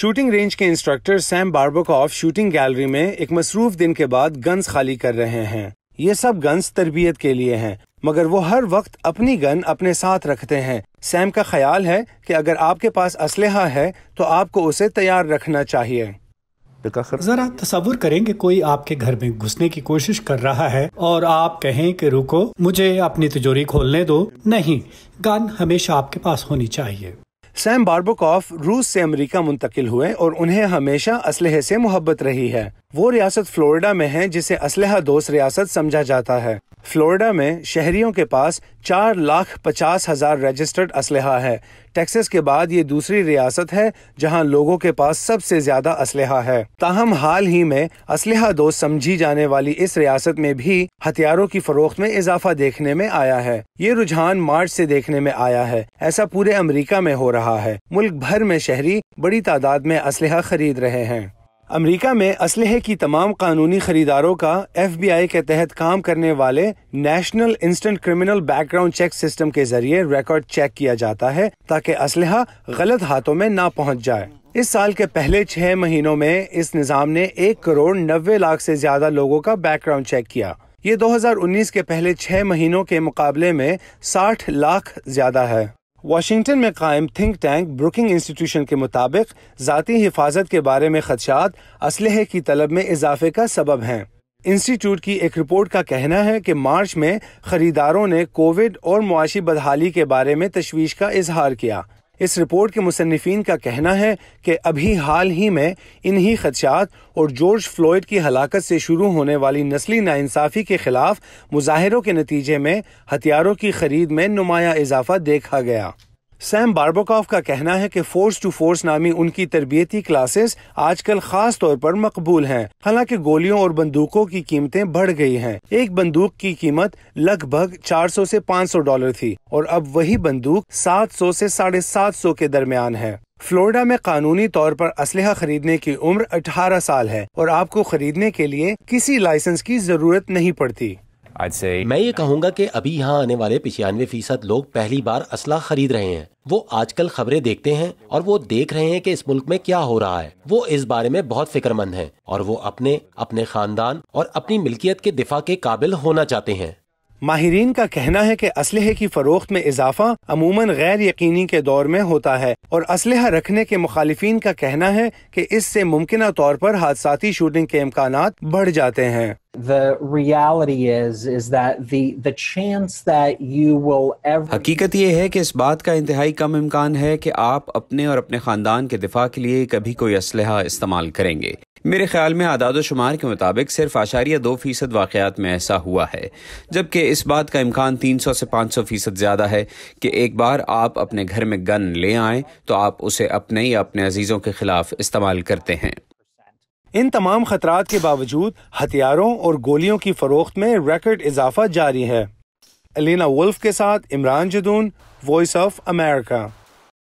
shooting range کے instructor Sam of shooting gallery میں ایک مصروف دن کے بعد گنز خالی کر رہے ہیں یہ سب گنز تربیت کے لیے ہیں مگر وہ ہر وقت اپنی گن اپنے ساتھ رکھتے ہیں سیم کا خیال ہے کہ اگر آپ کے پاس اسلحہ ہے تو آپ کو اسے تیار رکھنا چاہیے ذرا تصور کریں کہ کوئی آپ کے گھر میں گھسنے کی کوشش کر رہا ہے اور آپ کہیں کہ رکو مجھے اپنی تجوری کھولنے دو نہیں گن ہمیشہ آپ کے پاس ہونی چاہیے سیم باربو روس سے امریکہ منتقل ہوئے اور انہیں ہمیشہ اسلحے سے محبت رہی ہے وہ ریاست فلوریڈا میں ہیں جسے اسلحہ دوست ریاست سمجھا جاتا ہے فلوریڈا میں شہریوں کے پاس چار لاکھ پچاس ہزار رجسٹرڈ اسلحہ ہے ٹیکسس کے بعد یہ دوسری ریاست ہے جہاں لوگوں کے پاس سب سے زیادہ اسلحہ ہے تاہم حال ہی میں اسلحہ دوست سمجھی جانے والی اس ریاست میں بھی ہتھیاروں کی فروخت میں اضافہ دیکھنے میں آیا ہے یہ رجحان مارچ سے دیکھنے میں آیا ہے ایسا پورے امریکہ میں ہو رہا ہے ملک بھر میں شہری بڑی تعداد میں اسلحہ خرید رہے ہیں امریکہ میں اسلحے کی تمام قانونی خریداروں کا ایف بی آئی کے تحت کام کرنے والے national instant criminal background check system کے ذریعے ریکارڈ چیک کیا جاتا ہے تاکہ اسلحہ غلط ہاتھوں میں نہ پہنچ جائے اس سال کے پہلے چھ مہینوں میں اس نظام نے ایک کروڑ نوے لاکھ سے زیادہ لوگوں کا بیک گراؤنڈ چیک کیا یہ دو ہزار انیس کے پہلے چھ مہینوں کے مقابلے میں ساٹھ لاکھ زیادہ ہے واشنگٹن میں قائم تھنک ٹینک بروکنگ انسٹیٹیوشن کے مطابق ذاتی حفاظت کے بارے میں خدشات اسلحے کی طلب میں اضافے کا سبب ہیں انسٹیٹیوٹ کی ایک رپورٹ کا کہنا ہے کہ مارچ میں خریداروں نے کووڈ اور معاشی بدحالی کے بارے میں تشویش کا اظہار کیا اس رپورٹ کے مصنفین کا کہنا ہے کہ ابھی حال ہی میں انہی خدشات اور جورج فلوئڈ کی ہلاکت سے شروع ہونے والی نسلی ناانصافی کے خلاف مظاہروں کے نتیجے میں ہتھیاروں کی خرید میں نمایاں اضافہ دیکھا گیا سیم باربوکاف کا کہنا ہے کہ فورس ٹو فورس نامی ان کی تربیتی کلاسز آج کل خاص طور پر مقبول ہیں حالانکہ گولیوں اور بندوقوں کی قیمتیں بڑھ گئی ہیں ایک بندوق کی قیمت لگ بھگ چار سو سے پانچ سو ڈالر تھی اور اب وہی بندوق سات سو سے ساڑھے سات سو کے درمیان ہے فلوریڈا میں قانونی طور پر اسلحہ خریدنے کی عمر اٹھارہ سال ہے اور آپ کو خریدنے کے لیے کسی لائسنس کی ضرورت نہیں پڑتی میں یہ کہوں گا کہ ابھی یہاں آنے والے پچانوے فیصد لوگ پہلی بار اسلحہ خرید رہے ہیں وہ آج کل خبریں دیکھتے ہیں اور وہ دیکھ رہے ہیں کہ اس ملک میں کیا ہو رہا ہے وہ اس بارے میں بہت فکر مند ہیں اور وہ اپنے اپنے خاندان اور اپنی ملکیت کے دفاع کے قابل ہونا چاہتے ہیں ماہرین کا کہنا ہے کہ اسلحے کی فروخت میں اضافہ عموماً غیر یقینی کے دور میں ہوتا ہے اور اسلحہ رکھنے کے مخالفین کا کہنا ہے کہ اس سے ممکنہ طور پر حادثاتی شوٹنگ کے امکانات بڑھ جاتے ہیں حقیقت یہ ہے کہ اس بات کا انتہائی کم امکان ہے کہ آپ اپنے اور اپنے خاندان کے دفاع کے لیے کبھی کوئی اسلحہ استعمال کریں گے میرے خیال میں آداد و شمار کے مطابق صرف اشاریہ دو فیصد واقعات میں ایسا ہوا ہے جبکہ اس بات کا امکان تین سو سے پانچ سو فیصد زیادہ ہے کہ ایک بار آپ اپنے گھر میں گن لے آئیں تو آپ اسے اپنے یا اپنے عزیزوں کے خلاف استعمال کرتے ہیں ان تمام خطرات کے باوجود ہتھیاروں اور گولیوں کی فروخت میں ریکڈ اضافہ جاری ہے الینا وولف کے ساتھ Imran Jadoon Voice of America